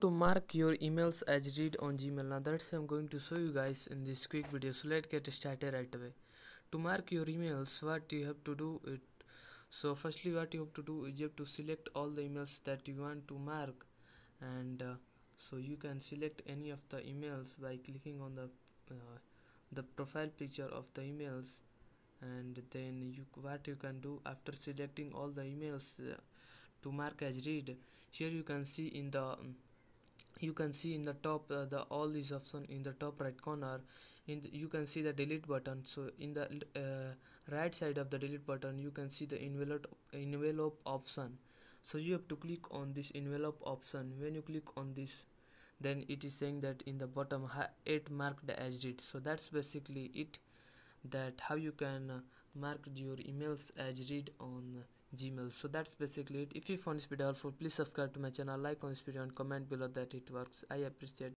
to mark your emails as read on gmail now that's i'm going to show you guys in this quick video so let's get started right away to mark your emails what you have to do it so firstly what you have to do is you have to select all the emails that you want to mark and uh, so you can select any of the emails by clicking on the uh, the profile picture of the emails and then you what you can do after selecting all the emails uh, to mark as read here you can see in the um, you can see in the top uh, the all these options in the top right corner in the, you can see the delete button so in the uh, right side of the delete button you can see the envelope envelope option so you have to click on this envelope option when you click on this then it is saying that in the bottom it marked as read so that's basically it that how you can uh, mark your emails as read on gmail so that's basically it if you found this video helpful please subscribe to my channel like on this video and comment below that it works i appreciate